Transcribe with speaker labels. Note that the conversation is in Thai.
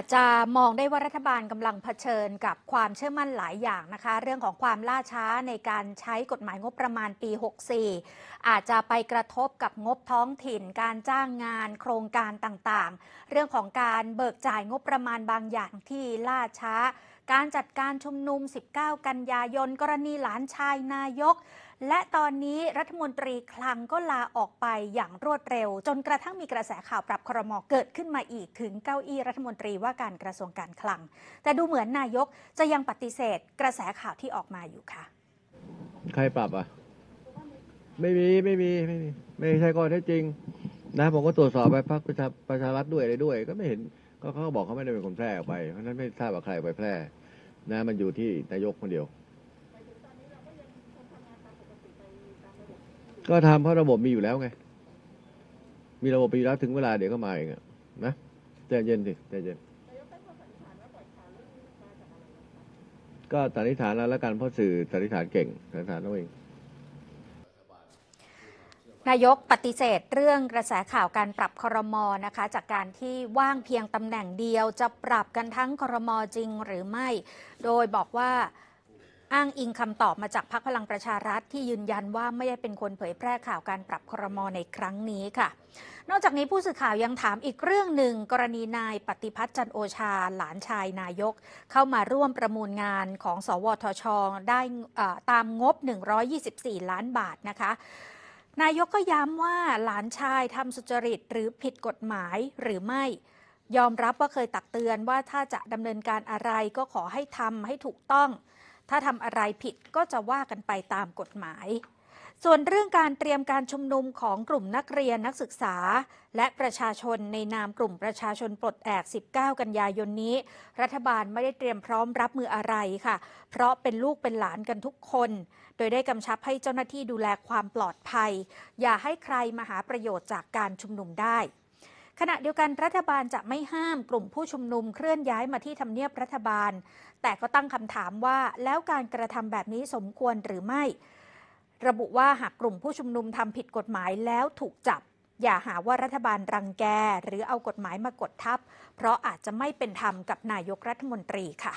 Speaker 1: าจจะมองได้ว่ารัฐบาลกำลังเผชิญกับความเชื่อมั่นหลายอย่างนะคะ เรื่องของความล่าช้าในการใช้กฎหมายงบประมาณปี 64 อาจจะไปกระทบกับงบท้องถิ่น การจ้างงาน โครงการต่างๆ เรื่องของการเบิกจ่ายงบประมาณบางอย่างที่ล่าช้าการจัดการชุมนุม 19 กันยายน กรณีหลานชายนายก และตอนนี้รัฐมนตรีคลังก็ลาออกไปอย่างรวดเร็ว จนกระทั่งมีกระแสข่าวปรับครมอเกิดขึ้นมาอีกถึงเก้าอี้รัฐมนตรีว่าการกระทรวงการคลัง แต่ดูเหมือนนายกจะยังปฏิเสธกระแสข่าวที่ออกมาอยู่ค่ะ
Speaker 2: ใครปรับอ่ะ ไม่มี ไม่มีไม่มีไม่ใช่ก่อเท้จจริงนะผมก็ตรวจสอบไปพักประชาประชารัฐด้วยอะไรด้วยก็ไม่เห็นก็เขาบอกเขาไม่ได้เป็นคนแพร่ออกไป เพราะฉะนั้นไม่ทราบว่าใครไปแพร่นะมันอยู่ที่นายกคนเดียว ก็ทำเพราะระบบมีอยู่แล้วไง มีระบบมีแล้วถึงเวลาเดี๋ยวก็มาเองะนะใจเย็นสิใจเย็น ก็สันนิษฐานแล้วแล้วกันเพราะสื่อสันนิษฐานเก่งสันนิษฐานเอาเอง
Speaker 1: นายกปฏิเสธเรื่องกระแสข่าวการปรับครมอนะคะจากการที่ว่างเพียงตำแหน่งเดียว จะปรับกันทั้งครมอจริงหรือไม่ โดยบอกว่าอ้างอิงคำตอบมาจากพรรคพลังประชารัฐที่ยืนยันว่าไม่ได้เป็นคนเผยแพร่ข่าวการปรับครมอในครั้งนี้ค่ะ นอกจากนี้ผู้สื่อข่าวยังถามอีกเรื่องหนึ่งกรณีนายปฏิพัฒน์จันโอชา หลานชายนายกเข้ามาร่วมประมูลงานของ สวทช ได้ตามงบ 124 ล้านบาทนะคะนายกก็ย้ำว่าหลานชายทำสุจริต หรือผิดกฎหมายหรือไม่ ยอมรับว่าเคยตักเตือนว่าถ้าจะดำเนินการอะไรก็ขอให้ทำให้ถูกต้อง ถ้าทำอะไรผิดก็จะว่ากันไปตามกฎหมายส่วนเรื่องการเตรียมการชุมนุมของกลุ่มนักเรียนนักศึกษา และประชาชนในนามกลุ่มประชาชน ปลดแอก 19 กันยายนนี้ รัฐบาลไม่ได้เตรียมพร้อมรับมืออะไรค่ะ เพราะเป็นลูกเป็นหลานกันทุกคน โดยได้กำชับให้เจ้าหน้าที่ดูแลความปลอดภัย อย่าให้ใครมาหาประโยชน์จากการชุมนุมได้ ขณะเดียวกันรัฐบาลจะไม่ห้ามกลุ่มผู้ชุมนุมเคลื่อนย้ายมาที่ทำเนียบรัฐบาล แต่ก็ตั้งคำถามว่าแล้วการกระทำแบบนี้สมควรหรือไม่ระบุว่าหากกลุ่มผู้ชุมนุมทำผิดกฎหมายแล้วถูกจับ อย่าหาว่ารัฐบาลรังแก หรือเอากฎหมายมากดทับเพราะอาจจะไม่เป็นธรรมกับนายกรัฐมนตรีค่ะ